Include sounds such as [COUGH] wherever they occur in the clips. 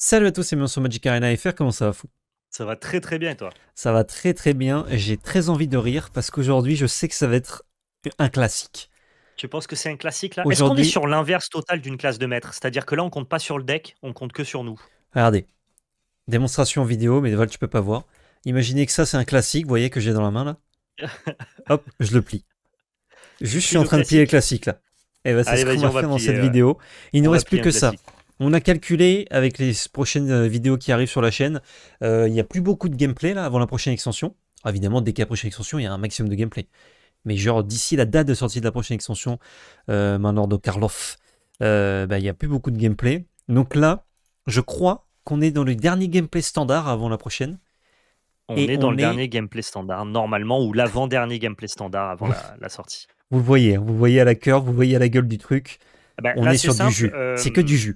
Salut à tous, c'est bien sur Magic Arena FR, comment ça va fou Ça va très très bien et toi Ça va très très bien, j'ai très envie de rire parce qu'aujourd'hui je sais que ça va être un classique. Tu penses que c'est un classique là Est-ce qu'on est sur l'inverse total d'une classe de maître C'est-à-dire que là on compte pas sur le deck, on compte que sur nous. Regardez, démonstration vidéo, mais voilà tu peux pas voir. Imaginez que ça c'est un classique, vous voyez que j'ai dans la main là [LAUGHS] Hop, je le plie. Juste je suis en train de plier le classique là. Et eh bah ben, c'est ce qu'on va, faire dans cette euh, vidéo. Il nous reste plus que ça. On a calculé avec les prochaines euh, vidéos qui arrivent sur la chaîne, euh, il n'y a plus beaucoup de gameplay là avant la prochaine extension. Ah, évidemment, dès qu'il y a la prochaine extension, il y a un maximum de gameplay. Mais genre d'ici la date de sortie de la prochaine extension, euh, Manor de Karloff, euh, bah, il n'y a plus beaucoup de gameplay. Donc là, je crois qu'on est dans le dernier gameplay standard avant la prochaine. On est dans le dernier gameplay standard, normalement, ou l'avant-dernier gameplay standard avant la, sortie. Vous voyez, hein, vous voyez à la cœur, vous voyez à la gueule du truc. Ah bah, on est, sur du jus. C'est que du jus.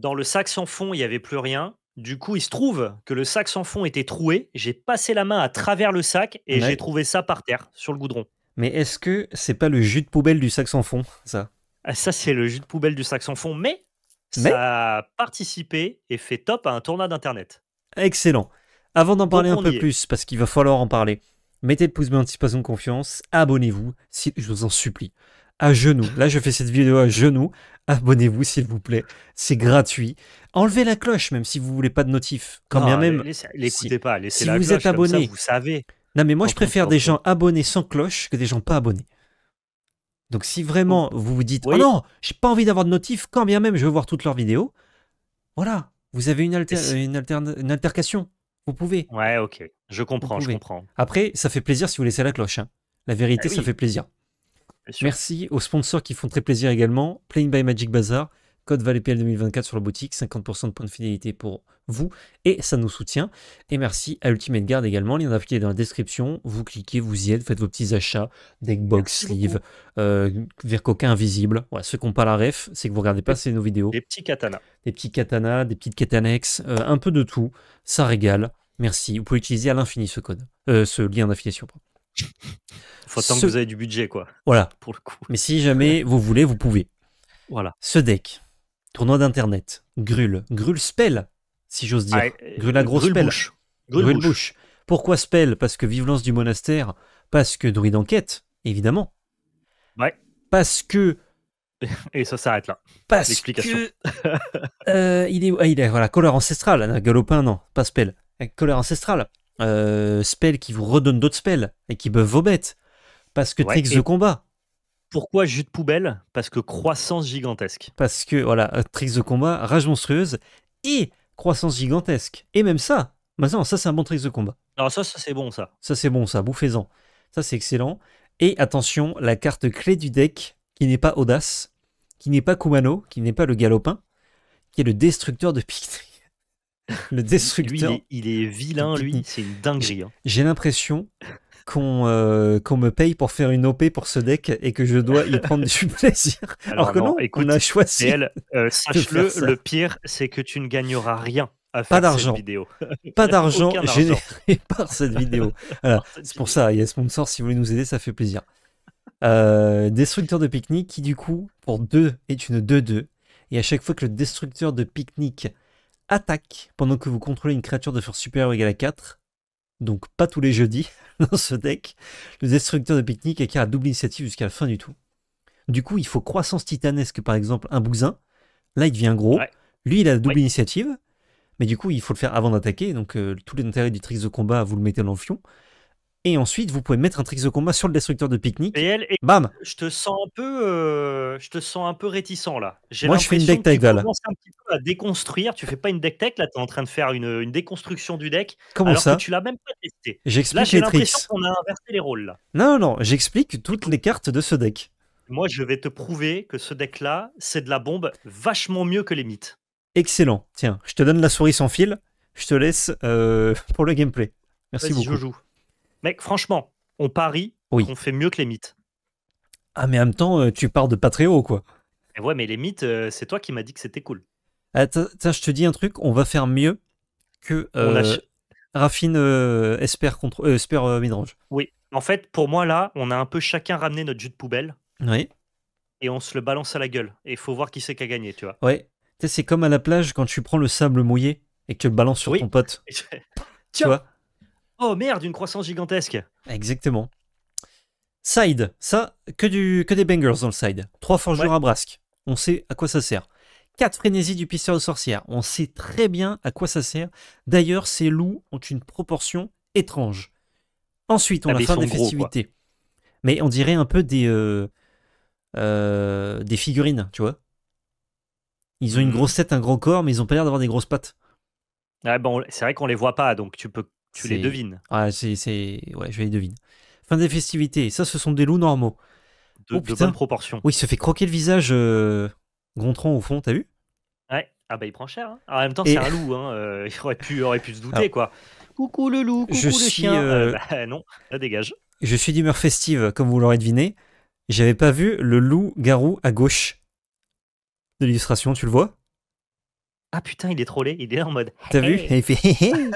Dans le sac sans fond, il n'y avait plus rien. Du coup, il se trouve que le sac sans fond était troué. J'ai passé la main à travers le sac et j'ai trouvé ça par terre, sur le goudron. Mais est-ce que c'est pas le jus de poubelle du sac sans fond, ça ah, Ça, c'est le jus de poubelle du sac sans fond, mais, ça a participé et fait top à un tournoi d'Internet. Excellent. Avant d'en parler un peu plus, parce qu'il va falloir en parler, mettez le pouce bleu signe de confiance, abonnez-vous, si je vous en supplie à genoux. Là, je fais cette vidéo à genoux. Abonnez-vous, s'il vous plaît. C'est gratuit. Enlevez la cloche, même si vous voulez pas de notif. Quand bien ah, même. pas. Laissez si vous êtes abonné. vous savez. Non, mais moi, je préfère des gens abonnés sans cloche que des gens pas abonnés. Donc, si vraiment vous vous dites, oh non, j'ai pas envie d'avoir de notif, quand bien même je veux voir toutes leurs vidéos, voilà, vous avez une, une, une altercation. Vous pouvez. Ouais, ok. Je comprends, je comprends. Après, ça fait plaisir si vous laissez la cloche. Hein. La vérité, ah ça fait plaisir. Merci aux sponsors qui font très plaisir également. Playing by Magic Bazaar, code ValetPL 2024 sur la boutique, 50% de points de fidélité pour vous et ça nous soutient. Et merci à Ultimate Guard également, lien d'affilié dans la description. Vous cliquez, vous y êtes, faites vos petits achats, deckbox, sleeve, euh, coquin invisible. ceux qui n'ont pas la ref, c'est que vous regardez pas ces nos vidéos. Des petits katanas. Des petits katanas, des petites katanex, euh, un peu de tout. Ça régale. Merci. Vous pouvez utiliser à l'infini ce code, euh, ce lien d'affiliation. Faut tant que vous avez du budget, quoi. Voilà. [LAUGHS] Pour le coup. Mais si jamais vous voulez, vous pouvez. Voilà. Ce deck, tournoi d'internet, Grul, Grul Spell, si j'ose dire. Ah, euh, Grul la grosse Spell. Bouche. Grul, bouche. Pourquoi Spell Parce que Vivelance du Monastère, parce que Druid Enquête, évidemment. Ouais. Parce que. [LAUGHS] Et ça s'arrête là. Parce L'explication. Euh, il, est... Ah, il est. Voilà, couleur ancestrale. Galopin, non, pas Spell. Couleur ancestrale spell euh, spells qui vous redonne d'autres spells et qui buffent vos bêtes. Parce que tricks de combat. Pourquoi jus de poubelle Parce que croissance gigantesque. Parce que, voilà, euh, tricks de combat, rage monstrueuse et croissance gigantesque. Et même ça, maintenant, ça c'est un bon trick de combat. Alors ah, ça, c'est bon ça. Ça c'est bon ça, bouffez-en. Ça c'est excellent. Et attention, la carte clé du deck, qui n'est pas Audace, qui n'est pas Kumano, qui n'est pas le Galopin, qui est le destructeur de [LAUGHS] Pictry. [LAUGHS] le destructeur. il, est, il est, vilain, lui, c'est une dinguerie. Hein. J'ai l'impression qu'on euh, qu'on me paye pour faire une OP pour ce deck et que je dois y prendre du [LAUGHS] plaisir. Alors, que non, on a choisi. Elle, euh, sache-le, le pire, c'est que tu ne gagneras rien [LAUGHS] pas d'argent. Pas d'argent généré par cette vidéo. alors C'est pour ça, il y a sponsor, si vous voulez nous aider, ça fait plaisir. Euh, destructeur de pique-nique qui, du coup, pour 2 est une 2-2. Et à chaque fois que le destructeur de pique-nique attaque pendant que vous contrôlez une créature de force supérieure ou égale à 4. Donc pas tous les jeudis [LAUGHS] dans ce deck. Le destructeur de pique-nique acquiert la double initiative jusqu'à la fin du tout Du coup, il faut croissance titanesque, par exemple, un bousin. Là, il devient gros. Lui, il a la double initiative. Mais du coup, il faut le faire avant d'attaquer. Donc, euh, tous les intérêts du tricks de combat, vous le mettez dans le fion. Et ensuite, vous pouvez mettre un tricks de combat sur le destructeur de pique-nique. Et bam Je te sens un peu, euh, je te sens un peu réticent là. Moi, je fais une deck tech, Tu commences un petit peu à déconstruire. Tu fais pas une deck tech là. tu es en train de faire une, déconstruction du deck. Comment alors ça que Tu l'as même pas testé. J'explique les tricks. l'impression qu'on a inversé les rôles là. Non, non, j'explique toutes les cartes de ce deck. Moi, je vais te prouver que ce deck là, c'est de la bombe, vachement mieux que les mythes. Excellent. Tiens, je te donne la souris sans fil. Je te laisse euh, [LAUGHS] pour le gameplay. Merci beaucoup. Je joue. Mec, franchement, on parie oui. qu'on fait mieux que les mythes. Ah, mais en même temps, euh, tu pars de pas très haut, quoi. ouais, mais les mythes, euh, c'est toi qui m'as dit que c'était cool. Attends, ah, je te dis un truc, on va faire mieux que euh, Raffine Esper, contre, Midrange. Oui, en fait, pour moi, là, on a un peu chacun ramené notre jus de poubelle. Oui. Et on se le balance à la gueule. Et il faut voir qui c'est qui a gagné, tu vois. Ouais. C'est comme à la plage quand tu prends le sable mouillé et que tu le balances sur ton pote. [LAUGHS] tu vois Oh merde, une croissance gigantesque. Exactement. Side, ça, que, du, que des bangers dans le side. Trois forgerons à brasque, on sait à quoi ça sert. Quatre frénésies du pisteur de sorcière, on sait très bien à quoi ça sert. D'ailleurs, ces loups ont une proportion étrange. Ensuite, on ah, a la fin des festivités. Mais on dirait un peu des, euh, euh, des figurines, tu vois. Ils ont une hmm. grosse tête, un gros corps, mais ils ont pas l'air d'avoir des grosses pattes. Ah bon, c'est vrai qu'on les voit pas, donc tu peux tu les devines. Ah, c'est, Ouais, je vais les devine. Fin des festivités. Ça, ce sont des loups normaux. De, oh, de proportions. Oui, il se fait croquer le visage euh... au fond, t'as vu Ouais. Ah bah il prend cher. Hein. Ah, en même temps, c'est un loup. Hein. Euh, il aurait pu, aurait pu se douter, quoi. Coucou le loup, coucou je le suis, chien. Ah, euh, bah, non, ça dégage. Je suis d'humeur festive, comme vous l'aurez deviné. J'avais pas vu le loup-garou à gauche de l'illustration, tu le vois Ah putain, il est trollé, il est en mode. T'as vu Il fait [LAUGHS]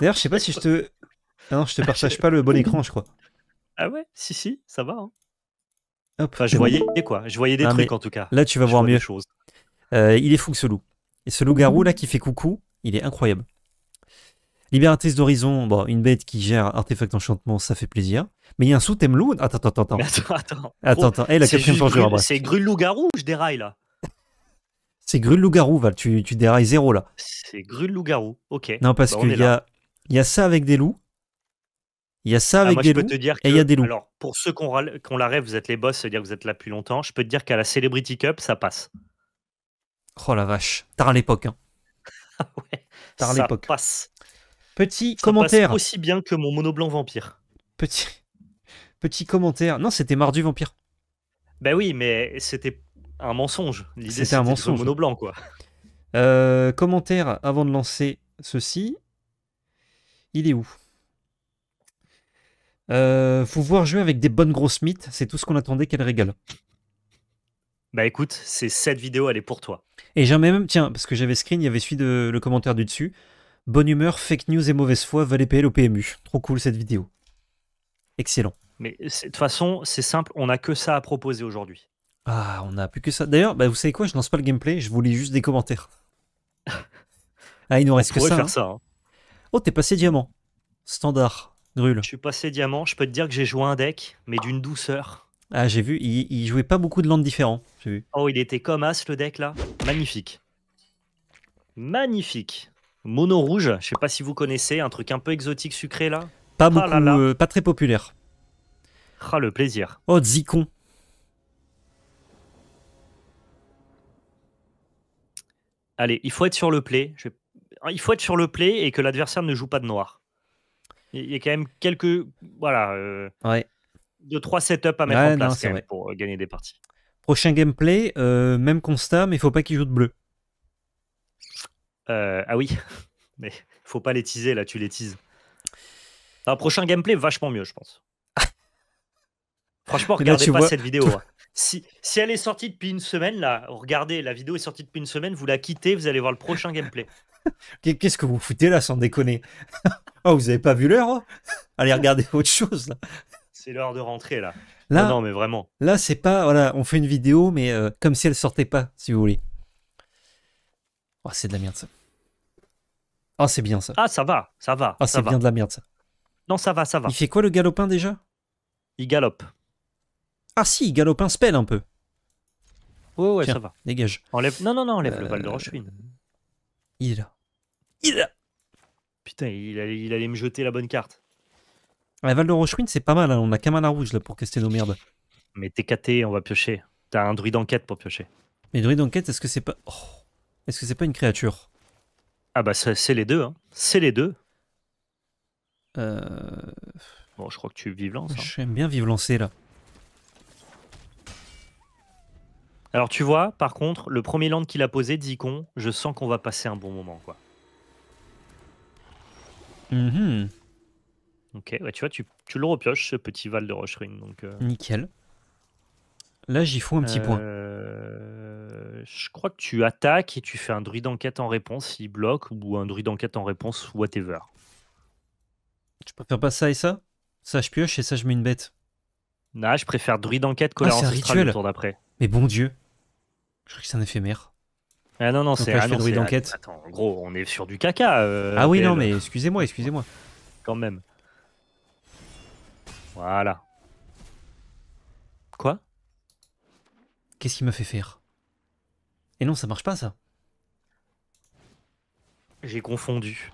D'ailleurs, je sais pas si je te. Ah non, je te partage pas le bon écran, je crois. Ah ouais, si, si, ça va. Hein. enfin, je voyais quoi Je voyais des ah, trucs en tout cas. Là, tu vas voir mieux. Euh, il est fou ce loup. Et ce loup-garou là qui fait coucou, il est incroyable. Libératrice d'horizon, bon, une bête qui gère artefact enchantement, ça fait plaisir. Mais il y a un sous-thème loup. Attends, attends, attends. attends, attends. Attends, attends. Hey, eh, la C'est grul loup-garou je déraille là C'est grul loup-garou, Val. Tu, dérailles zéro là. C'est grul loup-garou, ok. Non, parce bah, qu'il y a il y a ça avec des loups. Il y a ça ah, avec des loups. et il y a des loups. Alors, pour ceux qu'on qu la rêve, vous êtes les boss, c'est-à-dire que vous êtes là depuis longtemps. Je peux te dire qu'à la Celebrity Cup, ça passe. Oh la vache, tard à l'époque. Hein. [LAUGHS] Ah ça passe. Petit ça Passe aussi bien que mon monoblanc vampire. Petit, petit commentaire. Non, c'était Mardu vampire. Ben oui, mais c'était un mensonge. c'était un mensonge. Mono blanc quoi. Euh, commentaire avant de lancer ceci. Il est où euh, Faut voir jouer avec des bonnes grosses mythes. C'est tout ce qu'on attendait qu'elle régale. Bah écoute, c'est cette vidéo, elle est pour toi. Et mets même, tiens, parce que j'avais screen, il y avait celui de le commentaire du dessus. Bonne humeur, fake news et mauvaise foi, Valet PL au PMU. Trop cool cette vidéo. Excellent. Mais de toute façon, c'est simple, on n'a que ça à proposer aujourd'hui. Ah, on n'a plus que ça. D'ailleurs, bah, vous savez quoi, je lance pas le gameplay, je vous lis juste des commentaires. [LAUGHS] ah, il nous reste que ça. Faire hein. ça hein. Oh, t'es passé diamant. Standard, Grul. Je suis passé diamant, je peux te dire que j'ai joué un deck, mais d'une douceur. Ah, j'ai vu, il, jouait pas beaucoup de landes différents. Oh, il était comme as le deck là. Magnifique. Magnifique. Mono rouge, je sais pas si vous connaissez, un truc un peu exotique sucré là. Pas ah beaucoup, euh, pas très populaire. Ah, le plaisir. Oh, Zicon. Allez, il faut être sur le play. Je vais Hein, il faut être sur le play et que l'adversaire ne joue pas de noir. Il y a quand même quelques. Voilà. Euh, ouais. Deux, trois setups à mettre en place pour euh, gagner des parties. Prochain gameplay, euh, même constat, mais il faut pas qu'il joue de bleu. Euh, ah oui, [LAUGHS] mais il faut pas les teaser là, tu les teases. prochain gameplay vachement mieux, je pense. Franchement, [LAUGHS] regardez pas cette vidéo. Hein. si, si, elle est sortie depuis une semaine, là, regardez, la vidéo est sortie depuis une semaine, vous la quittez, vous allez voir le prochain gameplay. Qu'est-ce que vous foutez là, sans déconner [LAUGHS] Oh, vous avez pas vu l'heure hein? Allez, regarder autre chose là. C'est l'heure de rentrer là. Là, ah non, mais vraiment. Là, c'est pas. Voilà, on fait une vidéo, mais euh, comme si elle sortait pas, si vous voulez. Oh, c'est de la merde ça. oh, c'est bien ça. Ah, ça va, ça va. Ah, oh, c'est bien de la merde ça. Non, ça va, ça va. Il fait quoi le galopin déjà Il galope. Ah si, il galope un spell un peu. Ouais, ouais, ça va. Dégage. Enlève... Non, non, non, enlève le val de euh, Rochefine. Il est là. Putain, il allait, me jeter la bonne carte. La Val de c'est pas mal. Hein. On a qu'un rouge là, pour caster nos merdes. Mais t'es KT, on va piocher. T'as un druide d'enquête pour piocher. Mais druide enquête, est-ce que c'est pas. Oh, est-ce que c'est pas une créature Ah bah c'est les deux. Hein. C'est les deux. Euh, bon, je crois que tu vives lancer. Hein. J'aime bien vivre lancer là. Alors tu vois, par contre, le premier land qu'il a posé, con, je sens qu'on va passer un bon moment quoi. Mm-hmm. Ok, tu vois, tu, le repioches, ce petit Val de Rocherine Donc, euh. Nickel. Là, j'y fous un petit point. Euh, je crois que tu attaques et tu fais un druide d'enquête en réponse s'il bloque, ou un druide d'enquête en réponse, whatever. Je préfère pas ça et ça Ça, je pioche et ça, je mets une bête. Non, je préfère druide d'enquête colère ah, rituel. d'après. Mais bon Dieu. Je crois que c'est un éphémère. Ah non, non, c'est un ah d'enquête. Ah, attends, en gros, on est sur du caca. Euh, ah oui, non, mais excusez-moi, excusez-moi. Quand même. Voilà. Quoi Qu'est-ce qui me fait faire Et eh non, ça marche pas, ça. J'ai confondu.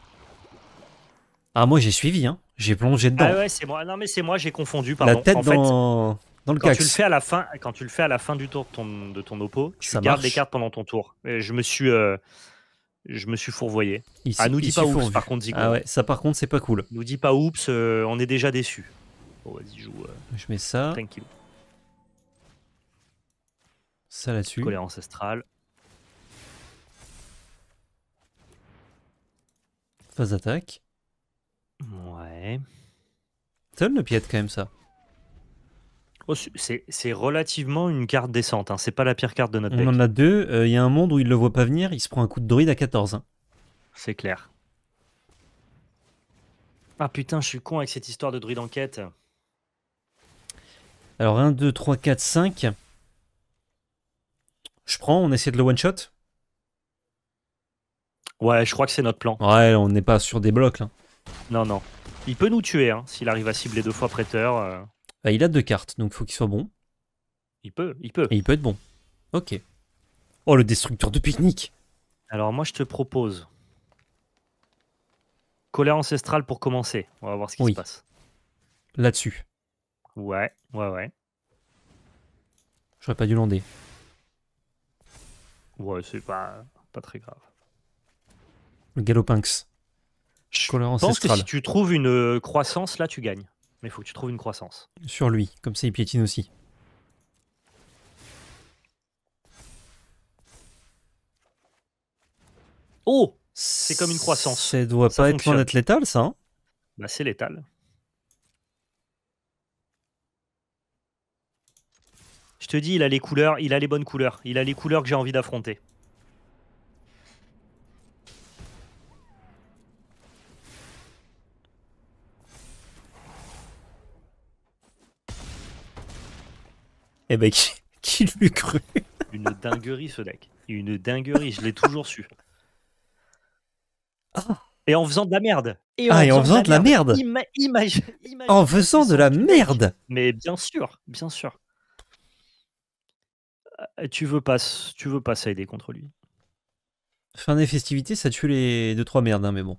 Ah, moi, j'ai suivi, hein. J'ai plongé dedans. Ah ouais, c'est moi. Non, mais c'est moi, j'ai confondu, pardon. La tête en quand, tu le fais à la fin, quand tu le fais à la fin du tour de ton, de ton oppo, tu Ça gardes les cartes pendant ton tour. Et je me suis. Euh, je me suis fourvoyé. ah, nous dit pas oups, par contre, Zico. Ah ouais, ça par contre, c'est pas cool. Nous dit pas oups, euh, on est déjà déçu. Bon, vas-y, joue. Euh, je mets ça. Tranquille. Ça là-dessus. Colère ancestrale. Phase attaque. Ouais. Ça le quand même, ça. Oh, c'est relativement une carte décente. Hein. C'est pas la pire carte de notre deck. On en a deux. Il euh, y a un monde où il le voit pas venir. Il se prend un coup de druide à 14. C'est clair. Ah putain, je suis con avec cette histoire de druide enquête. Alors 1, 2, 3, 4, 5. Je prends, on essaie de le one-shot Ouais, je crois que c'est notre plan. Ouais, on n'est pas sur des blocs là. Non, non. Il peut nous tuer hein, s'il arrive à cibler deux fois prêteur. Euh. Bah, il a deux cartes, donc faut il faut qu'il soit bon. Il peut, il peut. il peut être bon. Ok. Oh, le destructeur de pique-nique Alors, moi, je te propose. Colère ancestrale pour commencer. On va voir ce qui se passe. Là-dessus. Ouais, ouais, ouais. J'aurais pas dû lander. Ouais, c'est pas, pas très grave. Le galopinx. Je pense que si tu trouves une euh, croissance, là, tu gagnes. Mais il faut que tu trouves une croissance. Sur lui, comme ça il piétine aussi. Oh C'est comme une croissance. Ça doit pas être loin létal, ça. Hein bah, c'est létal. Je te dis, il a les couleurs, il a les bonnes couleurs. Il a les couleurs que j'ai envie d'affronter. Eh ben, qui, lui cru Une dinguerie, ce deck. Une dinguerie, je l'ai toujours su. Et en faisant de la merde. en ah, et en faisant de la merde. Ah, en faisant de la merde. Mais bien sûr, bien sûr. Euh, tu veux pas, tu veux pas s'aider contre lui. Fin des festivités, ça tue les 2-3 merdes, hein, mais bon.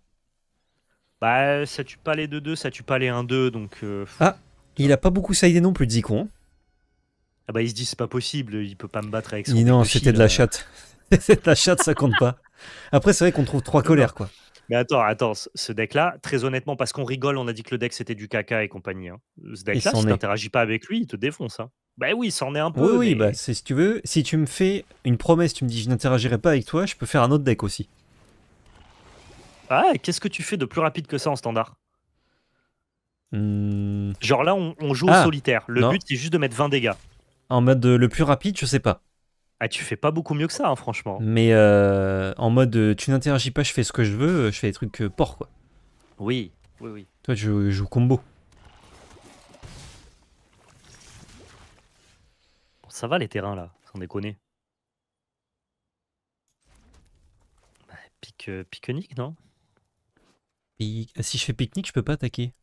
Bah, ça tue pas les 2-2, ça tue pas les 1-2, donc. Euh, ah, il a pas beaucoup sidé non plus, Zikon. Ah bah il se dit c'est pas possible, il peut pas me battre avec son. non, c'était de la euh. chatte. [LAUGHS] c'est de la chatte, ça compte pas. Après, c'est vrai qu'on trouve trois colères quoi. Mais attends, attends, ce deck-là, très honnêtement, parce qu'on rigole, on a dit que le deck c'était du caca et compagnie. Hein. Ce deck-là, si t'interagis pas avec lui, il te défonce. Hein. Bah oui, c'en est un peu. Oui, bah, si tu veux, si tu me fais une promesse, tu me dis je n'interagirai pas avec toi, je peux faire un autre deck aussi. Ah, qu'est-ce que tu fais de plus rapide que ça en standard hmm. Genre là, on, joue au ah. solitaire. Le but, c'est juste de mettre 20 dégâts. En mode euh, le plus rapide, je sais pas. Ah, tu fais pas beaucoup mieux que ça, hein, franchement. Mais euh, en mode euh, tu n'interagis pas, je fais ce que je veux, je fais des trucs porcs, quoi. Oui, oui, oui. Toi, tu joues combo. ça va les terrains là, sans déconner. Bah, pique, pique-nique, non Si je fais pique-nique, je peux pas attaquer.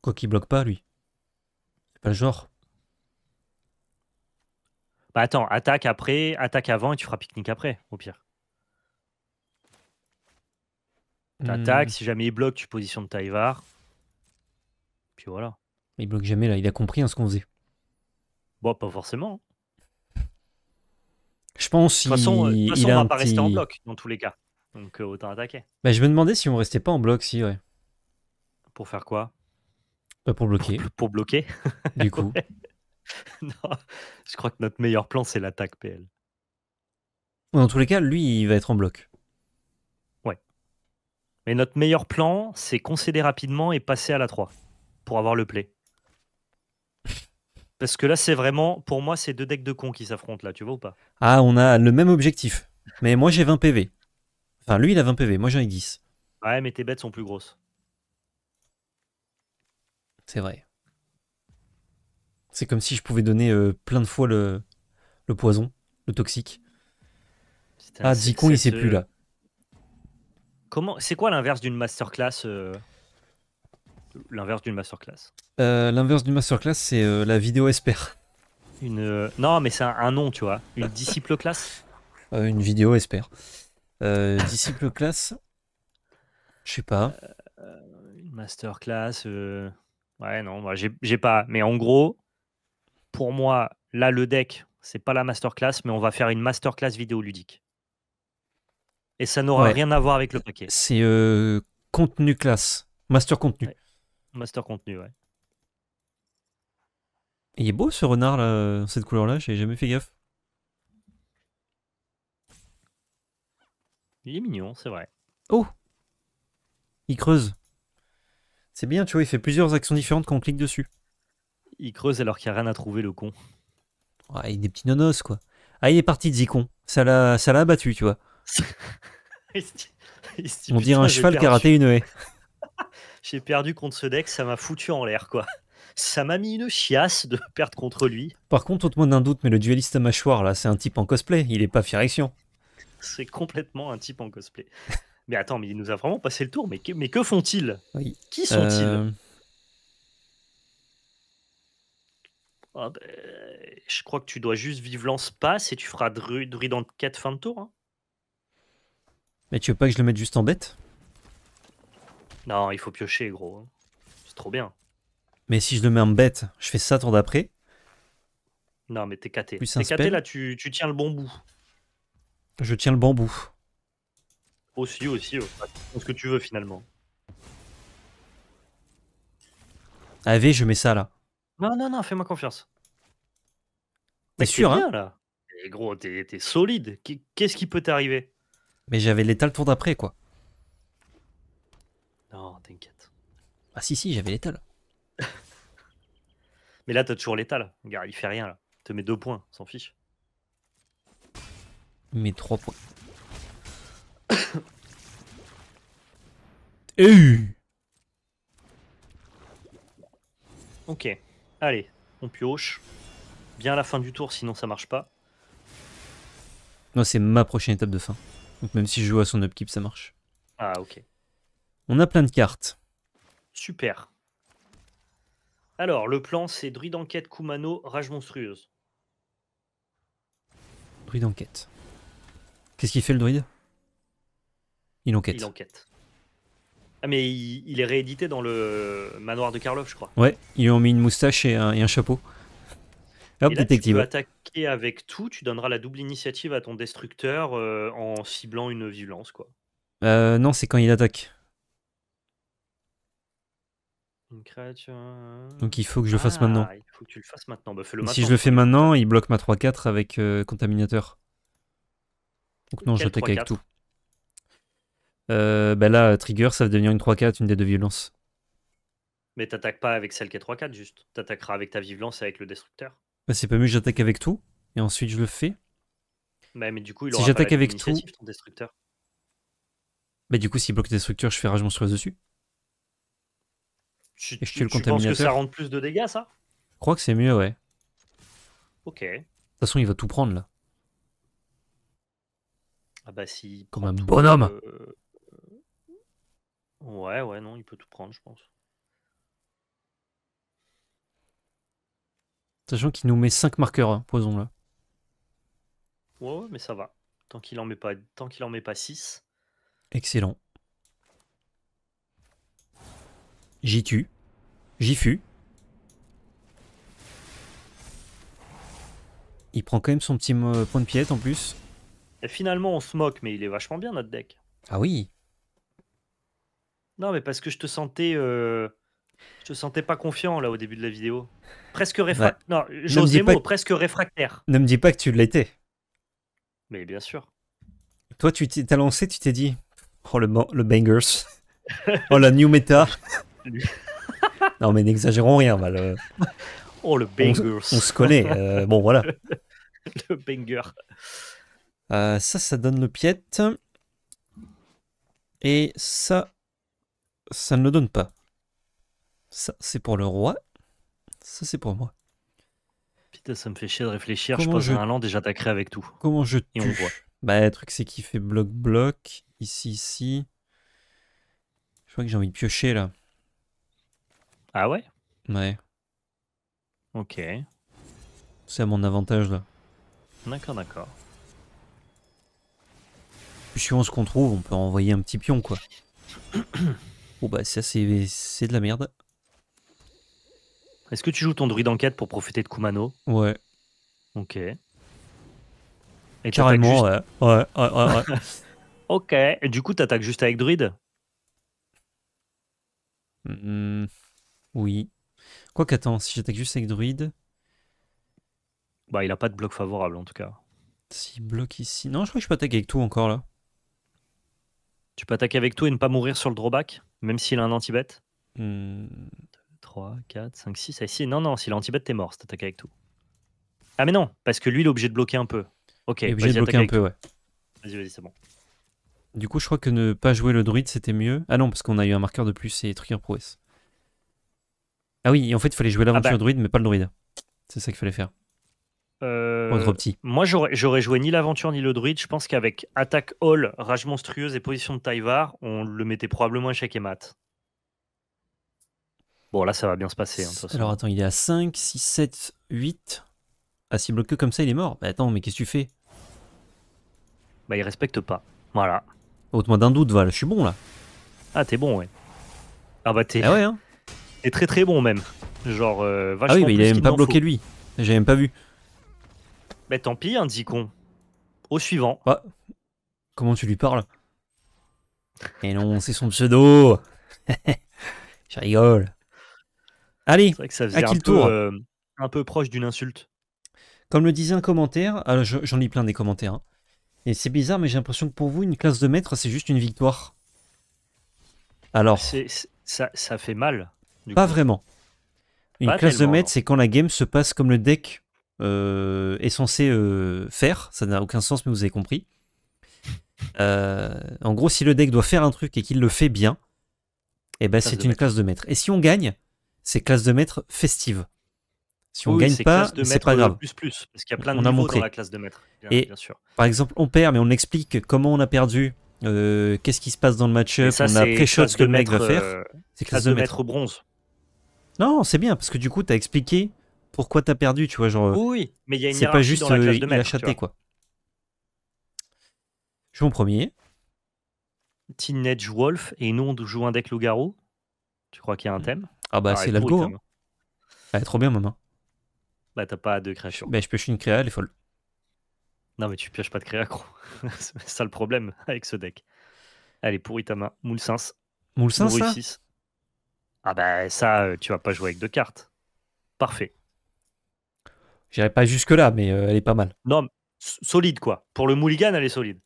Quoi qu'il bloque pas, lui. C'est pas le genre. Bah attends, attaque après, attaque avant et tu feras pique-nique après, au pire. T'attaques, hmm. si jamais il bloque, tu positionnes Taivar. Puis voilà. Il bloque jamais là, il a compris hein, ce qu'on faisait. Bon, pas forcément. Je pense De toute façon, euh, va pas rester en bloc dans tous les cas. Donc euh, autant attaquer. Bah, je me demandais si on restait pas en bloc, si, ouais. Pour faire quoi bah, Pour bloquer. pour bloquer. du coup. [LAUGHS] [LAUGHS] non, je crois que notre meilleur plan, c'est l'attaque PL. Dans tous les cas, lui, il va être en bloc. Ouais. Mais notre meilleur plan, c'est concéder rapidement et passer à la 3 pour avoir le play. Parce que là, c'est vraiment, pour moi, c'est deux decks de cons qui s'affrontent là, tu vois ou pas Ah, on a le même objectif. Mais moi, j'ai 20 PV. Enfin, lui, il a 20 PV, moi, j'en ai 10. Ouais, mais tes bêtes sont plus grosses. C'est vrai. C'est comme si je pouvais donner euh, plein de fois le, poison, le toxique. ah, Zicon, il sait plus euh, là. Comment C'est quoi l'inverse d'une masterclass euh, L'inverse d'une masterclass L'inverse d'une masterclass, c'est la vidéo espère. Une... Non, mais c'est un, nom, tu vois. Une [LAUGHS] disciple classe Une vidéo espère. disciple classe Je sais pas. une masterclass. Ouais, non, moi j'ai pas. Mais en gros, pour moi, là, le deck, c'est pas la masterclass, mais on va faire une masterclass vidéoludique. Et ça n'aura rien à voir avec le paquet. C'est euh, contenu classe, master contenu. Master contenu, ouais. Il est beau ce renard là, cette couleur là, j'ai jamais fait gaffe. Il est mignon, c'est vrai. Oh Il creuse. C'est bien, tu vois, il fait plusieurs actions différentes quand on clique dessus il creuse alors qu'il n'y a rien à trouver, le con. il est des petits nonos, quoi. Ah, il est parti de Zicon. Ça l'a, ça abattu, tu vois. [LAUGHS] On dirait un cheval qui a raté une haie. [LAUGHS] [LAUGHS] j'ai perdu contre ce deck, ça m'a foutu en l'air, quoi. Ça m'a mis une chiasse de perdre contre lui. Par contre, autrement moins d'un doute, mais le dueliste à mâchoire, là, c'est un type en cosplay. Il est pas Firection. C'est complètement un type en cosplay. mais attends, mais il nous a vraiment passé le tour. Mais que, mais que font-ils Qui sont-ils euh, Oh, je crois que tu dois juste vivre lance et tu feras Druid en dans fin de tour. Hein. Mais tu veux pas que je le mette juste en bête Non, il faut piocher, gros. Hein. C'est trop bien. Mais si je le mets en bête, je fais ça tour d'après. Non, mais t'es caté. T'es caté là, tu, tiens le bon bout. Je tiens le bambou. Aussi, aussi, ce que tu veux finalement. avez je mets ça là. Non, non, non, fais-moi confiance. T'es sûr, hein là. gros, t'es solide. Qu'est-ce qui peut t'arriver Mais j'avais l'état le tour d'après, quoi. Non, t'inquiète. Ah si, si, j'avais l'étal. [LAUGHS] Mais là, t'as toujours l'étal. Regarde, il fait rien, là. Te met deux points, s'en fiche. Mais trois points. [COUGHS] Euh. Ok. Allez, on pioche. Bien à la fin du tour, sinon ça marche pas. Non, c'est ma prochaine étape de fin. Donc même si je joue à son upkeep, ça marche. Ah, ok. On a plein de cartes. Super. Alors, le plan, c'est Druid enquête, Kumano, rage monstrueuse. Druide enquête. Qu'est-ce qu'il fait le druide Il enquête. Il enquête. Ah, mais il, est réédité dans le manoir de Karloff, je crois. Ouais, ils ont mis une moustache et un, chapeau. Hop, et détective. Tu peux attaquer avec tout, tu donneras la double initiative à ton destructeur euh, en ciblant une violence, quoi. Euh, non, c'est quand il attaque. Une hein. Donc il faut que je le fasse ah, maintenant. Il faut que tu le fasses maintenant. Bah, fais -le maintenant. Si je le fais maintenant, il bloque ma 3-4 avec euh, contaminateur. Donc non, je j'attaque avec tout euh, bah là, trigger, ça va devenir une 3-4, une des deux violences. Mais t'attaques pas avec celle qui est 3-4, juste. T'attaqueras avec ta violence et avec le destructeur. Bah, c'est pas mieux, j'attaque avec tout, et ensuite je le fais. Bah, mais du coup, il aura si j'attaque avec tout, ton destructeur. Mais bah, du coup, s'il bloque le destructeur, je fais rage monstrueuse dessus. et je tue le tu penses que ça rend plus de dégâts, ça Je crois que c'est mieux, ouais. Ok. De toute façon, il va tout prendre, là. Ah bah si. Comme un bonhomme euh, Ouais, ouais, non, il peut tout prendre, je pense. Sachant qu'il nous met 5 marqueurs, hein, posons poison là. Ouais, ouais, mais ça va. Tant qu'il en met pas tant qu'il en met pas 6. Excellent. J'y tue. J'y fus. Il prend quand même son petit euh, point de pièce en plus. Et finalement, on se moque, mais il est vachement bien notre deck. Ah oui, non, mais parce que je te sentais. Euh, je te sentais pas confiant là au début de la vidéo. Presque réfractaire. Non, j'ose presque réfractaire. Ne me dis pas que tu l'étais. Mais bien sûr. Toi, tu t'es lancé, tu t'es dit Oh, le, le bangers. oh, la new meta. [LAUGHS] non, mais n'exagérons rien, Oh, le bangers. On, se connaît. Euh, bon, voilà. [LAUGHS] le banger. Euh, ça, ça donne le piète. Et ça, ça ne le donne pas. Ça, c'est pour le roi. Ça, c'est pour moi. Putain, ça me fait chier de réfléchir. je que je... un land et j'attaquerai avec tout. Comment je tue et Bah, truc, c'est qu'il fait bloc-bloc. Ici, ici. Je crois que j'ai envie de piocher, là. Ah ouais Ouais. Ok. C'est à mon avantage, là. D'accord, d'accord. Puis si on qu'on trouve, on peut envoyer un petit pion, quoi. [CLEARS THROAT] bah ça c'est de la merde. Est-ce que tu joues ton druide enquête pour profiter de Kumano Ouais. Ok. Et Carrément, ouais. Ouais, [LAUGHS] ok. du coup, t'attaques juste avec druide hmm, Oui. Quoi qu'attends, si j'attaque juste avec druide... Bah, il a pas de bloc favorable en tout cas. Si bloc ici... Non, je crois que je peux attaquer avec tout encore là. Tu peux attaquer avec tout et ne pas mourir sur le drawback, même s'il a un anti-bet. 3, 4, 5, 6. Non, non, s'il a anti-bet, t'es mort si t'attaques avec tout. Ah, mais non, parce que lui, il est obligé de bloquer un peu. Ok, il est obligé de bloquer un peu, ouais. Vas-y, vas-y, c'est bon. Du coup, je crois que ne pas jouer le druide, c'était mieux. Ah non, parce qu'on a eu un marqueur de plus et truc en prouesse. Ah oui, en fait, il fallait jouer l'aventure ah bah. druide, mais pas le druide. C'est ça qu'il fallait faire. Euh, moi, j'aurais joué ni l'aventure ni le druide. Je pense qu'avec attaque all, rage monstrueuse et position de Taïvar, on le mettait probablement échec et mat. Bon, là, ça va bien se passer. Hein, Alors, attends, il est à 5, 6, 7, 8. Ah, s'il bloque comme ça, il est mort. Bah, attends, mais qu'est-ce que tu fais Bah, il respecte pas. Voilà. Autrement, moi d'un doute, Val. Je suis bon, là. Ah, t'es bon, ouais. Ah, bah, t'es. Ah ouais, hein [LAUGHS] T'es très très bon, même. Genre, vachement euh, Ah oui, mais il a même pas bloqué, lui. J'avais même pas vu. Mais tant pis, un hein, Au suivant. Bah, comment tu lui parles Et eh non, c'est son pseudo. [LAUGHS] Je rigole. Allez, vrai que ça tour euh, Un peu proche d'une insulte. Comme le disait un commentaire, alors ah, j'en lis plein des commentaires. Hein. Et c'est bizarre, mais j'ai l'impression que pour vous, une classe de maître, c'est juste une victoire. Alors. c'est ça, ça, fait mal. pas vraiment. Une classe de maître, c'est quand la game se passe comme le deck euh, est censé euh, faire. Ça n'a aucun sens, mais vous avez compris. Euh, en gros, si le deck doit faire un truc et qu'il le fait bien, et eh ben, c'est une classe de maître. Et si on gagne, c'est classe de maître festive. Si on gagne pas, c'est pas grave. Plus plus, parce qu'il y a plein de on a montré. la classe de et Par exemple, on perd, mais on explique comment on a perdu, qu'est-ce qui se passe dans le match-up, on a pré-shot ce que le mec va faire. c'est classe, de maître. bronze. Non, c'est bien, parce que du coup, tu as expliqué pourquoi t'as perdu, tu vois, genre. Euh, oui, mais il y a une C'est pas juste dans la classe euh, de il a quoi. Je joue en premier. Teenage Wolf, et nous on joue un deck loup Tu crois qu'il y a un hmm. thème Ah bah ah, c'est l'algo. Hein. Hein. Bah, trop bien maman. Bah t'as pas de création. Bah je pioche une créa, elle est folle. Non mais tu pioches pas de créa gros. [LAUGHS] c'est ça le problème avec ce deck. Allez est ta main. Moule 5. Moule Ah bah ça euh, tu vas pas jouer avec deux cartes. Parfait. J'irai pas jusque-là, mais euh, elle est pas mal. Non, solide quoi. Pour le mouligan, elle est solide.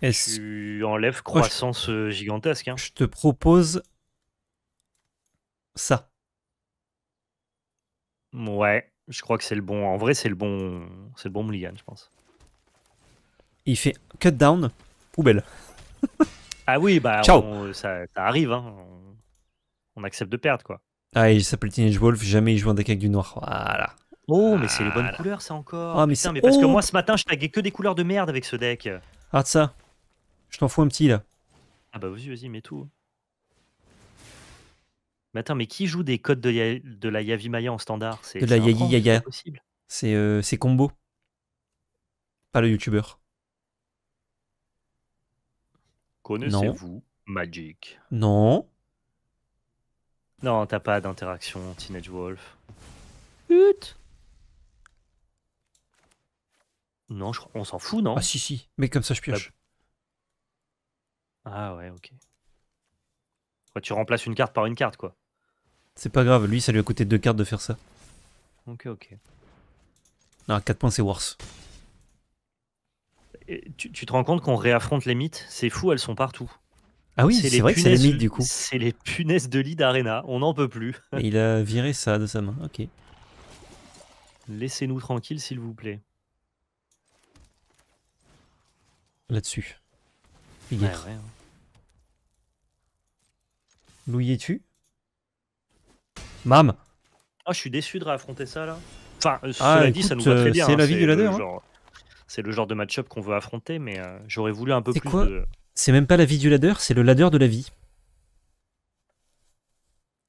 tu enlèves croissance euh, gigantesque. Hein. Je te propose ça. Ouais, je crois que c'est le bon. En vrai, c'est le bon, c'est bon je pense. Il fait cut down, poubelle. ah oui, bah euh, ça, arrive. Hein. on accepte de perdre quoi. Ah, il s'appelle Teenage Wolf, jamais il joue un deck avec du noir. Voilà. Oh, mais c'est les bonnes couleurs, ça encore. Ah, mais, parce que oh moi, ce matin, je taguais que des couleurs de merde avec ce deck. Ah, ça. Je t'en fous un petit, là. Ah, bah, vas-y, vas-y, mets tout. Mais attends, mais qui joue des codes de, la Yavi Maya en standard C'est De la Yayi Yaya. Euh, c'est combo. Pas le youtubeur. Connaissez-vous Magic Non. Non, t'as pas d'interaction, Teenage Wolf. Hut Non, on s'en fout, non Ah si, si, mais comme ça je pioche. Ah ouais, ok. tu remplaces une carte par une carte, quoi. C'est pas grave, lui, ça lui a coûté deux cartes de faire ça. Ok, ok. Non, 4 points, c'est worse. tu, te rends compte qu'on réaffronte les mythes C'est fou, elles sont partout. Ah oui, c'est vrai que c'est la du coup. C'est les punaises de lit d'Arena, on n'en peut plus. [LAUGHS] il a viré ça de sa main, ok. Laissez-nous tranquille s'il vous plaît. Là-dessus. a hein. Louis es-tu Mam Ah, je suis déçu de réaffronter ça là. Enfin, euh, ah, dit, ça nous va très euh, bien. C'est hein, la vie de ladder. Hein. C'est le genre de match-up qu'on veut affronter, mais euh, j'aurais voulu un peu plus de. C'est même pas la vie du ladder, c'est le ladder de la vie.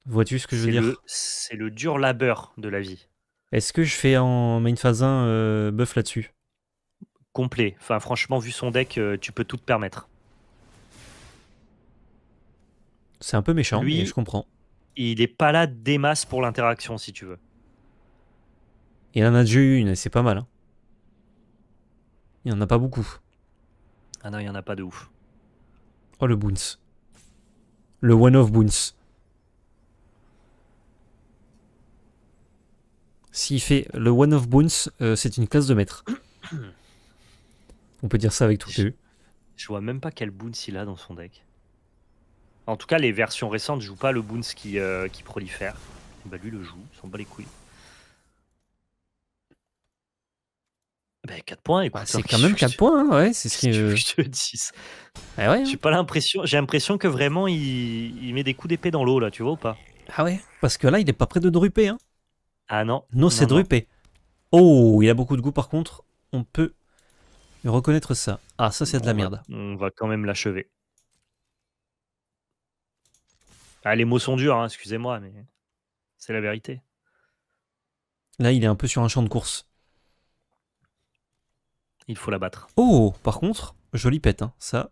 Vois-tu ce que je veux dire C'est le dur labeur de la vie. Est-ce que je fais en main phase 1 euh, buff là-dessus Complet. Enfin, franchement, vu son deck, euh, tu peux tout te permettre. C'est un peu méchant, mais je comprends. Il est pas là des masses pour l'interaction, si tu veux. Il en a déjà eu une, c'est pas mal. Hein. Il y en a pas beaucoup. Ah non, il y en a pas de ouf. Oh, le boons. Le one of boons. S'il fait le one of boons, euh, c'est une classe de maître. On peut dire ça avec tout. Je, je vois même pas quel boons il a dans son deck. En tout cas, les versions récentes jouent pas le boons qui, euh, qui prolifère. bah lui le joue, s'en bat les couilles. Bah, 4 points, ah, hein, c'est [LAUGHS] quand même 4 points, hein, ouais, c'est ce Je euh, dis. Ah hein. J'ai pas l'impression, j'ai l'impression que vraiment il... met des coups d'épée dans l'eau, là, tu vois ou pas Ah ouais, parce que là, il est pas près de druper, hein. Ah non. Non, c'est drupé Oh, il a beaucoup de goût, par contre, on peut reconnaître ça. Ah, ça, c'est de la merde. on va quand même l'achever. Ah, les mots sont durs, excusez-moi, mais c'est la vérité. Là, il est un peu sur un champ de course. Il faut la battre. Oh, par contre, jolie pète, hein, ça.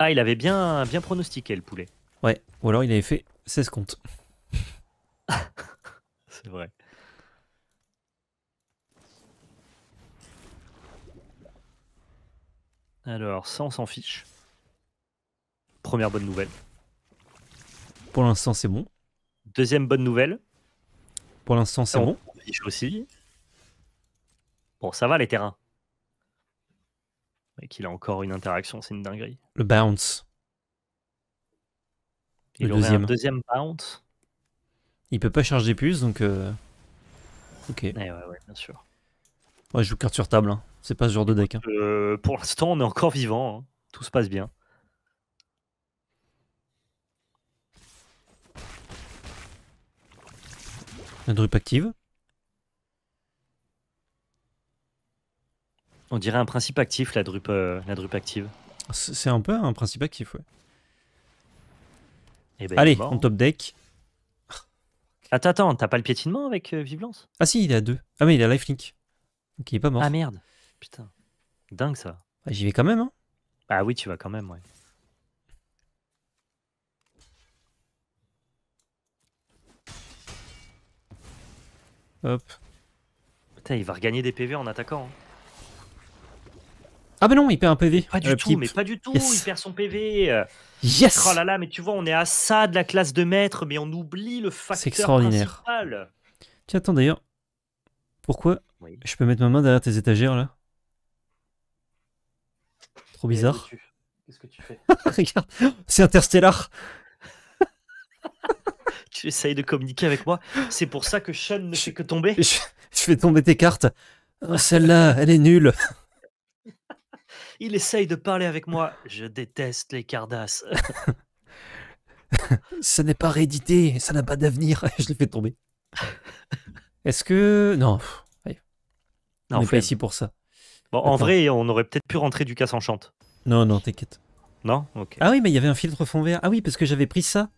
Ah, il avait bien, bien pronostiqué le poulet. Ouais, ou alors il avait fait 16 comptes. [LAUGHS] C'est vrai. Alors, ça, on s'en fiche. Première bonne nouvelle. Pour l'instant, c'est bon. Deuxième bonne nouvelle. Pour l'instant, c'est ah, bon. On aussi. Bon, ça va les terrains. Et qu'il a encore une interaction, c'est une dinguerie. Le bounce. Et le deuxième. bounce. Il peut pas charger plus donc. Euh, ok. Eh ouais, ouais, bien sûr. Ouais, je joue carte sur table. Hein. C'est pas ce genre de deck. Hein. Euh, pour l'instant, on est encore vivant. Hein. Tout se passe bien. La drupe active. On dirait un principe actif, la drupe, euh, la drupe active. C'est un peu un principe actif, ouais. Eh ben, Allez, on hein. top deck. Attends, attends, t'as pas le piétinement avec euh, Ah si, il est à 2. Ah mais il a lifelink. Donc il est pas mort. Ah merde, putain. Dingue ça. Bah, j'y vais quand même, hein Ah oui, tu vas quand même, ouais. Hop. Putain, il va regagner des PV en attaquant. Hein. Ah ben non, il perd un PV. Pas du euh, tout, mais pas du tout, il perd son PV. Euh. Yes. Oh là là, mais tu vois, on est à ça de la classe de maître, mais on oublie le facteur extraordinaire. Tiens, attends d'ailleurs, pourquoi je peux mettre ma main derrière tes étagères là Trop bizarre. Qu'est-ce que tu fais [LAUGHS] Regarde, c'est interstellar. [LAUGHS] tu essayes de communiquer avec moi. C'est pour ça que Sean ne fait que tomber. Je, je fais tomber tes cartes. Oh, celle-là, elle est nulle. [LAUGHS] Il essaye de parler avec moi. Je déteste les Cardass. [LAUGHS] ça n'est pas réédité, ça n'a pas d'avenir. [LAUGHS] Je l'ai fait tomber. Est-ce que. Non, non on n'est pas ici pour ça. Bon, en vrai, on aurait peut-être pu rentrer du casse en chante. Non, non, t'inquiète. Non Ah oui, mais il y avait un filtre fond vert. Ah oui, parce que j'avais pris ça.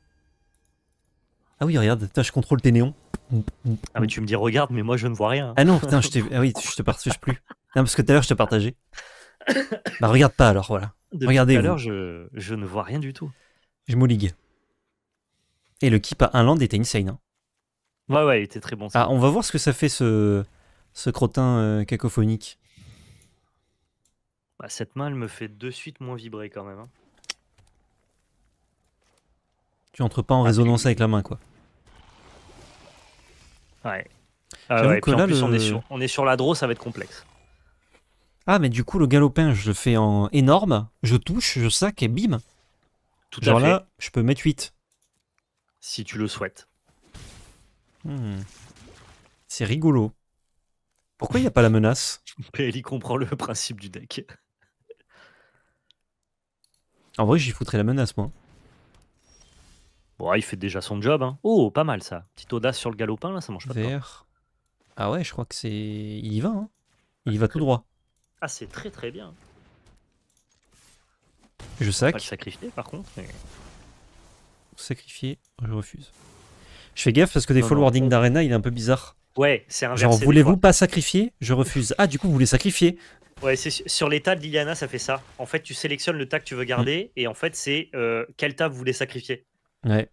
Ah oui, regarde, je contrôle tes néons. Ah mais tu me dis regarde, mais moi je ne vois rien. Ah non, putain, je, ah oui, je te partage plus. Non, parce que tout à l'heure je te partageais. [COUGHS] bah regarde pas alors, voilà. Regardez. l'heure, je, ne vois rien du tout. Je mouligue. Et le keep à land était insane. Hein. Ouais, ouais, il était très bon. Ça. Ah, on va voir ce que ça fait ce, ce crottin euh, cacophonique. Bah, cette main, elle me fait de suite moins vibrer quand même. Hein. Tu entres pas en résonance avec la main, quoi. Ouais. Ah en plus, on, est sur, on est sur la draw, ça va être complexe. Ah, mais du coup, le galopin, je le fais en énorme, je touche, je sac et bim. Tout Genre là, je peux mettre 8. Si tu le souhaites. Hmm. C'est rigolo. Pourquoi il n'y a pas la menace y [LAUGHS] comprend le principe du deck. En vrai, j'y foutrais la menace, moi. Bon, il fait déjà son job. Hein. Oh, pas mal ça. Petite audace sur le galopin, là, ça mange pas Ah ouais, je crois que c'est. Il y va. Hein. Il y va tout droit. Ah, c'est très très bien. Je sac. sacrifier par contre. Sacrifier, je refuse. Je fais gaffe parce que des forwarding d'arena, il est un peu bizarre. Ouais, c'est un Genre, voulez-vous pas sacrifier Je refuse. Ah, du coup, vous voulez sacrifier Ouais, c'est sur l'état de ça fait ça. En fait, tu sélectionnes le tas que tu veux garder mm. et en fait, c'est euh, Quel tas vous voulez sacrifier. Ouais.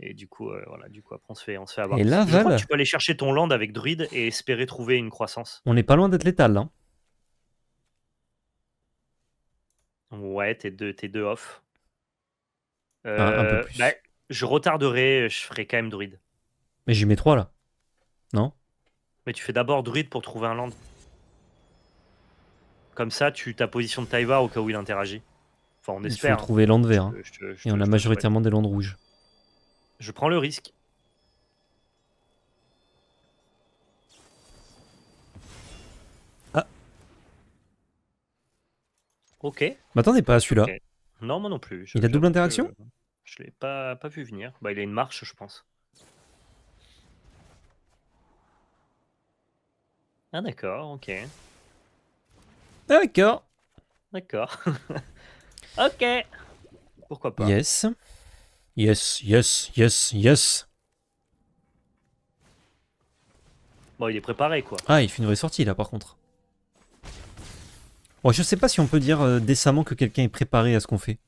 Et du coup, euh, voilà, du coup, après, on se fait, fait avoir. Et là, tu peux aller chercher ton land avec druide et espérer trouver une croissance. On n'est pas loin d'être létal, hein. Ouais, t'es deux, deux off. un peu euh, plus. Bah, je retarderai, je ferai quand même druide. Mais j'y mets trois là. Non Mais tu fais d'abord druide pour trouver un land. Comme ça, tu ta position de Taiva au cas où il interagit. Enfin, on espère. trouver hein. land vert. Hein. Et on a majoritairement des landes rouges. Je prends le risque. Ok. M'attendez pas à celui-là. Non, moi non plus. il a double interaction euh, Je l'ai pas, pas vu venir. Bah, il a une marche, je pense. Ah, d'accord, ok. Ah, d'accord. D'accord. [LAUGHS] ok. Pourquoi pas Yes. Yes, yes, yes, yes. Bon, il est préparé, quoi. Ah, il fait une vraie sortie, là, par contre. Je je sais pas si on peut dire euh, décemment que quelqu'un est préparé à ce qu'on fait.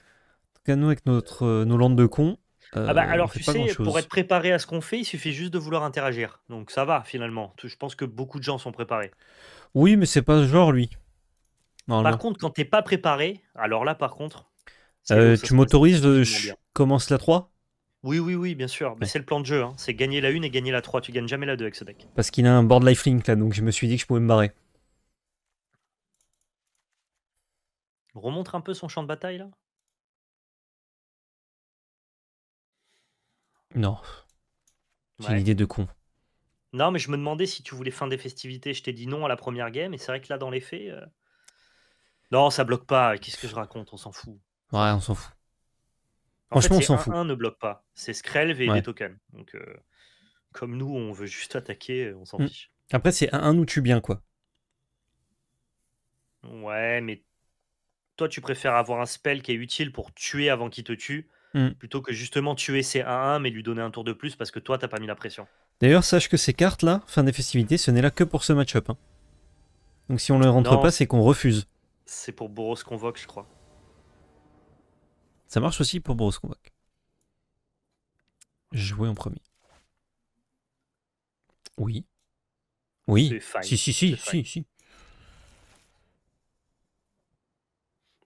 En tout cas, nous, avec notre, euh, nos landes de cons. Euh, ah bah, alors, tu sais, pour être préparé à ce qu'on fait, il suffit juste de vouloir interagir. Donc ça va, finalement. Je pense que beaucoup de gens sont préparés. Oui, mais c'est pas ce genre, lui. par contre, quand t'es pas préparé, alors là, par contre. tu m'autorises, je commence la 3 oui, oui, oui, bien sûr. Mais bah, c'est le plan de jeu. Hein. C'est gagner la 1 et gagner la 3. Tu gagnes jamais la 2 avec ce deck. Parce qu'il a un board lifelink là, donc je me suis dit que je pouvais me barrer. Remontre un peu son champ de bataille là Non. C'est l'idée une idée de con. Non, mais je me demandais si tu voulais fin des festivités. Je t'ai dit non à la première game, et c'est vrai que là, dans les faits. Euh, non, ça bloque pas. Qu'est-ce que je raconte On s'en fout. Ouais, on s'en fout. Franchement, on s'en fout. ne bloque pas. C'est Screlv et des tokens. Donc, euh, comme nous, on veut juste attaquer, euh, on s'en mm. fiche. Après, c'est un 1 nous bien, quoi. Ouais, mais toi, tu préfères avoir un spell qui est utile pour tuer avant qu'il te tue, mmh. plutôt que justement tuer ses 1-1 mais lui donner un tour de plus parce que toi, t'as pas mis la pression. D'ailleurs, sache que ces cartes-là, fin des festivités, ce n'est là que pour ce match-up. Hein. Donc si on ne le rentre pas, c'est qu'on refuse. C'est pour Boros Convoque, je crois. Ça marche aussi pour Boros Convoque. Jouer en premier. Oui. Oui. Si, si, si, si, si.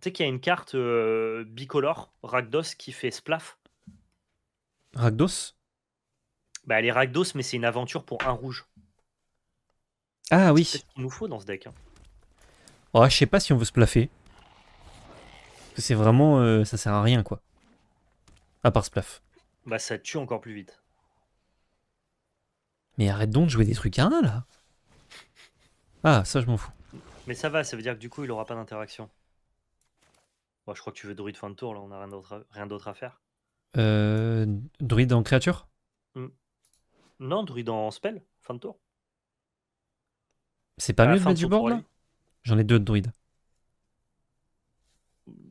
sais qu'il y a une carte euh, bicolore, Ragdos, qui fait splaf. Ragdos Bah, elle est Ragdos, mais c'est une aventure pour un rouge. Ah oui. C'est ce qu'il nous faut dans ce deck. Hein. Oh, je sais pas si on veut se que C'est vraiment. Euh, ça sert à rien, quoi. À part splaf. Bah, ça tue encore plus vite. Mais arrête donc de jouer des trucs à là. Ah, ça, je m'en fous. Mais ça va, ça veut dire que du coup, il aura pas d'interaction. Bah, je crois que tu veux druide fin de tour, là, on n'a rien d'autre à... faire. Euh, druide en créature hmm. Non, druide en spell, fin de tour. C'est pas mieux de mettre du board là J'en ai deux de druide.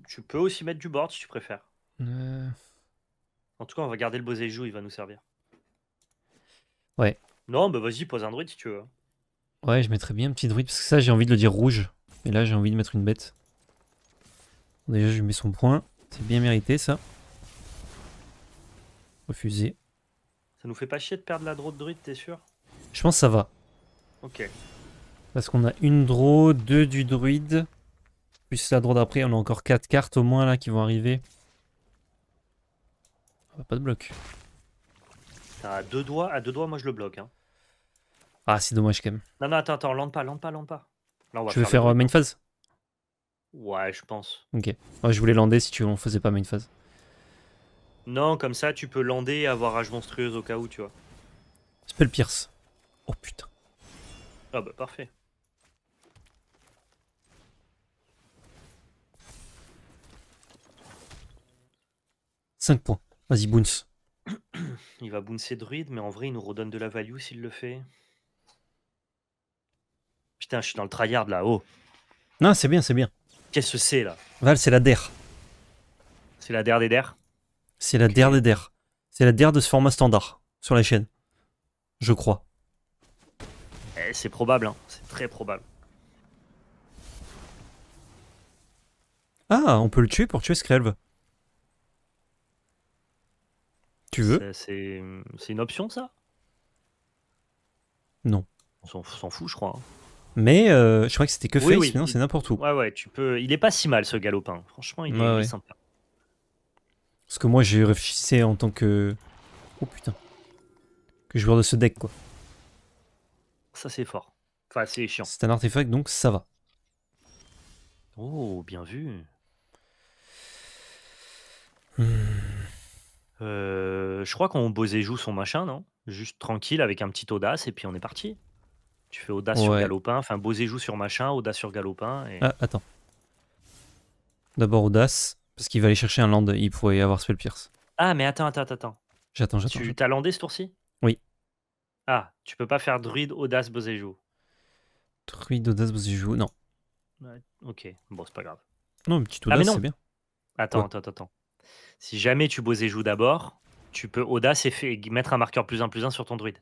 Tu peux aussi mettre du board si tu préfères. Euh. En tout cas, on va garder le beau joue, il va nous servir. Ouais. Non, bah vas-y, pose un druide si tu veux. Ouais, je mettrais bien un petit druide parce que ça, j'ai envie de le dire rouge. Et là, j'ai envie de mettre une bête. Déjà, je mets son point. C'est bien mérité, ça. Refusé. Ça nous fait pas chier de perdre la draw de druide, t'es sûr Je pense ça va. Ok. Parce qu'on a une draw, deux du druide. Plus la draw d'après, on a encore quatre cartes au moins là qui vont arriver. On va pas de bloc. À deux doigts, à deux doigts, moi je le bloque. Hein. Ah, c'est dommage quand même. Non, non, attends, attends, lande pas, lande pas, lande pas. Là, je vais faire euh, main phase Ouais, je pense. Ok. Moi, je voulais lander si tu on faisais pas main phase. Non, comme ça, tu peux lander et avoir rage monstrueuse au cas où, tu vois. Spell Pierce. Oh putain. Ah bah parfait. 5 points. Vas-y, bounce. il va bouncer druide, mais en vrai, il nous redonne de la value s'il le fait. Putain, je suis dans le tryhard là-haut. Oh. Non, c'est bien, c'est bien. Qu'est-ce que c'est là Val, c'est la DER. C'est la DER des DER C'est la DER des DER. C'est la DER de ce format standard sur la chaîne. Je crois. Eh, c'est probable, hein. c'est très probable. Ah, on peut le tuer pour tuer Skrelv. Tu veux C'est une option ça Non. On s'en fout, je crois. Hein. Mais euh, je crois que c'était que fait face, sinon c'est n'importe où. Ouais, ouais, tu peux. Il est pas si mal ce galopin. Franchement, il est sympa. Parce que moi, j'ai réfléchi en tant que. Oh putain. Que joueur de ce deck, quoi. Ça, c'est fort. Enfin, c'est chiant. C'est un artefact, donc ça va. Oh, bien vu. Hmm. Euh, je crois qu'on et joue son machin, non Juste tranquille avec un petit audace et puis on est parti. Tu fais audace sur galopin, enfin Bosé joue sur machin, audace sur galopin. Et... Ah, attends. D'abord audace, parce qu'il va aller chercher un land, il pourrait y avoir pierce. Ah, mais attends, attends, attends. J'attends, j'attends. Tu t'as landé ce tour-ci Oui. Ah, tu peux pas faire druide, audace, Bosé joue. Druide, audace, Bosé joue, non. ok, bon, c'est pas grave. Non, mais tu ah, audace, c'est bien. Attends, attends, attends. Si jamais tu Bosé joue d'abord, tu peux audace et mettre un marqueur plus 1 plus 1 sur ton druide.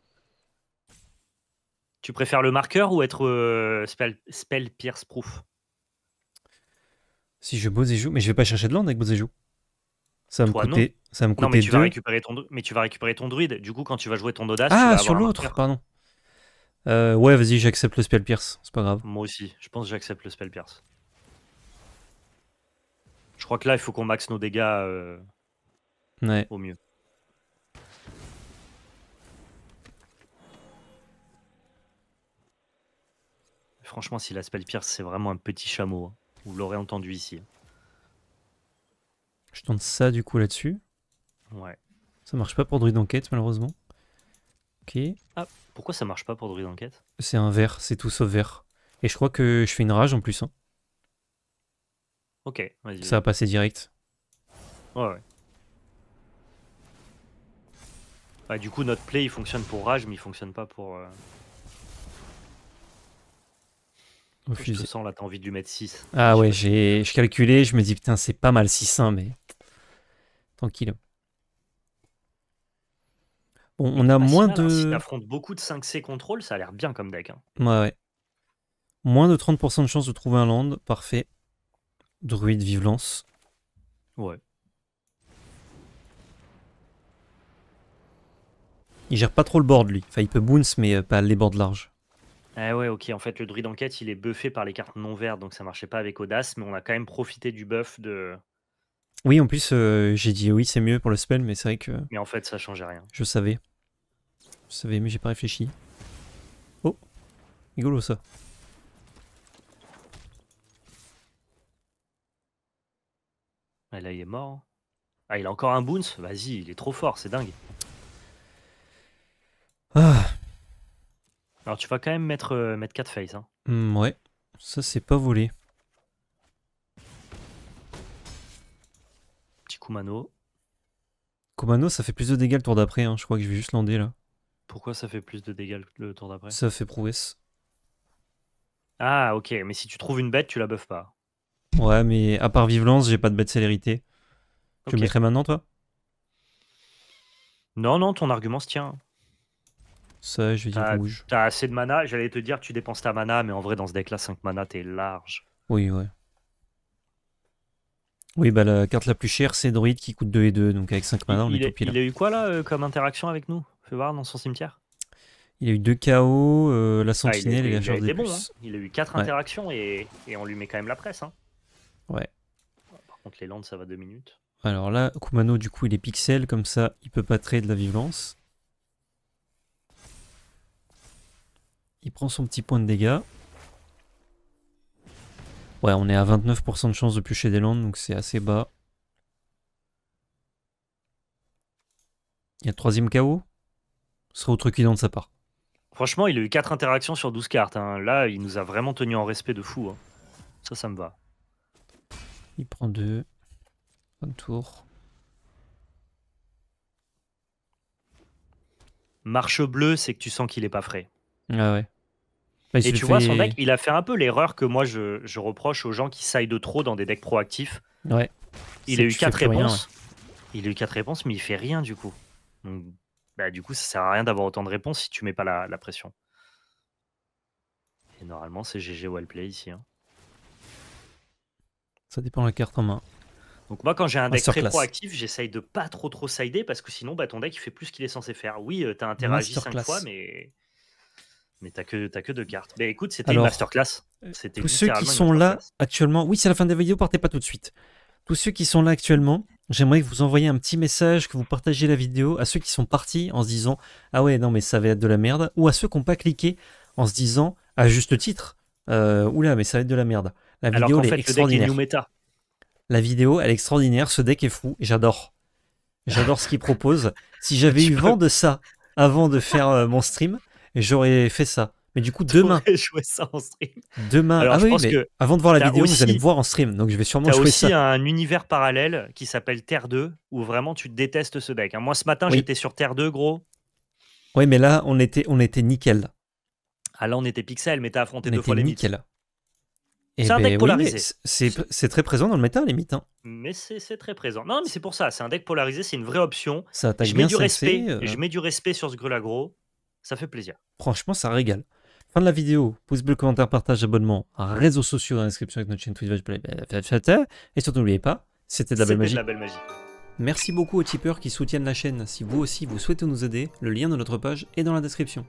Tu préfères le marqueur ou être euh, spell, pierce proof Si je bosse et joue, mais je vais pas chercher de land avec bosse et joue. Ça me coûter, ça me non, mais, tu Vas récupérer ton, mais tu vas récupérer ton druide. Du coup, quand tu vas jouer ton audace. Ah, sur l'autre, pardon. Euh, ouais, vas-y, j'accepte le spell pierce. C'est pas grave. Moi aussi, je pense que j'accepte le spell pierce. Je crois que là, il faut qu'on max nos dégâts euh, au mieux. franchement, si la pierre, c'est vraiment un petit chameau. Hein. Vous l'aurez entendu ici. Je tente ça du coup là-dessus. Ouais. Ça marche pas pour Druid d'enquête malheureusement. Ok. Ah, pourquoi ça marche pas pour Druid d'enquête C'est un vert, c'est tout sauf vert. Et je crois que je fais une rage en plus. Hein. Ok, vas-y. Ça va passer direct. Ouais, ouais. Bah, du coup, notre play il fonctionne pour rage, mais il fonctionne pas pour. Euh, au je te sens là, t'as envie de lui mettre 6. Ah ouais, j'ai calculé, je me dis putain, c'est pas mal 6 1 mais tranquille. Bon, on a bah, moins de. Hein, si beaucoup de 5C contrôle, ça a l'air bien comme deck. Hein. Ouais, ouais. Moins de 30% de chance de trouver un land, parfait. Druide, vive lance. Ouais. Il gère pas trop le board lui. Enfin, il peut boons, mais euh, pas les boards larges. Ah ouais, ok. En fait, le Druid enquête, il est buffé par les cartes non vertes, donc ça marchait pas avec Audace, mais on a quand même profité du buff de. Oui, en plus, euh, j'ai dit oui, c'est mieux pour le spell, mais c'est vrai que. Mais en fait, ça changeait rien. Je savais. Je savais, mais j'ai pas réfléchi. Oh, rigolo ça. Ah, là, il est mort. Hein. Ah, il a encore un bounce Vas-y, il est trop fort, c'est dingue. Ah. Alors tu vas quand même mettre, euh, mettre 4 face. Hein. Hmm, ouais, ça c'est pas volé. Petit Kumano. Kumano ça fait plus de dégâts le tour d'après, hein. je crois que je vais juste lander là. Pourquoi ça fait plus de dégâts le tour d'après Ça fait prouesse. Ah ok, mais si tu trouves une bête, tu la buffes pas. Ouais, mais à part Vivelance, j'ai pas de bête célérité. Tu le mettrais maintenant toi Non, non, ton argument se tient. Ça, je vais dire ah, rouge. T'as assez de mana, j'allais te dire tu dépenses ta mana, mais en vrai, dans ce deck-là, 5 mana, t'es large. Oui, ouais. Oui, bah la carte la plus chère, c'est Druid qui coûte 2 et 2, donc avec 5 mana, on est, Il a eu quoi là euh, comme interaction avec nous Fais voir dans son cimetière. Il a eu 2 KO, euh, la ah, sentinelle et la charge hein. Il a eu 4 interactions et, on lui met quand même la presse. Hein. Ouais. Par contre, les landes, ça va 2 minutes. Alors là, Kumano, du coup, il est pixel, comme ça, il peut pas de la violence. Il prend son petit point de dégâts. Ouais, on est à 29% de chance de piocher des landes, donc c'est assez bas. Il y a le troisième KO Ce serait autre qu'il de sa part. Franchement, il a eu 4 interactions sur 12 cartes. Hein. Là, il nous a vraiment tenu en respect de fou. Hein. Ça, ça me va. Il prend 2. Un tour. Marche bleue, c'est que tu sens qu'il est pas frais. Ah ouais. Bah, et tu vois, son deck, il a fait un peu l'erreur que moi je, reproche aux gens qui saillent trop dans des decks proactifs. Ouais. Il a eu quatre réponses. Il a eu quatre réponses, mais il fait rien du coup. bah, du coup, ça sert à rien d'avoir autant de réponses si tu mets pas la, pression. Et normalement, c'est GG play ici. Hein. Ça dépend de la carte en main. Donc moi, quand j'ai un deck très proactif, j'essaye de pas trop trop sider parce que sinon, bah, ton deck il fait plus qu'il est censé faire. Oui, euh, tu as interagi 5 fois, mais mais t'as que, que deux cartes. Mais écoute, c'était une masterclass. Euh, tous ceux qui sont là actuellement, oui, c'est la fin des vidéos, partez pas tout de suite. Tous ceux qui sont là actuellement, j'aimerais que vous envoyiez un petit message, que vous partagiez la vidéo à ceux qui sont partis en se disant Ah ouais, non, mais ça va être de la merde, ou à ceux qui n'ont pas cliqué en se disant, à juste titre, euh, Oula, mais ça va être de la merde. La vidéo Alors fait, est extraordinaire. Le deck est new la vidéo, elle est extraordinaire. Ce deck est fou. J'adore. J'adore ce qu'il propose. Si j'avais [LAUGHS] eu vent de ça avant de faire euh, mon stream, et j'aurais fait ça. Mais du coup, demain. [LAUGHS] jouer ça en stream. Demain. ah oui, mais que avant de voir la vidéo, vous allez me voir en stream. Donc, je vais sûrement jouer ça. Il aussi un univers parallèle qui s'appelle Terre 2, où vraiment tu détestes ce deck. Hein. Moi, ce matin, j'étais sur Terre 2, gros. Oui, mais là, on était, on était nickel. Ah là, on était pixel, mais t'as affronté deux fois les nickel. C'est eh un deck ben polarisé. c'est très présent dans le méta, limite. Hein. Mais c'est très présent. Non, mais c'est pour ça. C'est un deck polarisé, c'est une vraie option. Ça je mets du respect. Euh. Je mets du respect sur ce Grulagro ça fait plaisir. Franchement, ça régale. Fin de la vidéo, pouce bleu, commentaire, partage, abonnement, réseaux sociaux dans la description avec notre chaîne Twitch. Et surtout, n'oubliez pas, c'était la belle De la belle magie. Merci beaucoup aux tipeurs qui soutiennent la chaîne. Si vous aussi vous souhaitez nous aider, le lien de notre page est dans la description.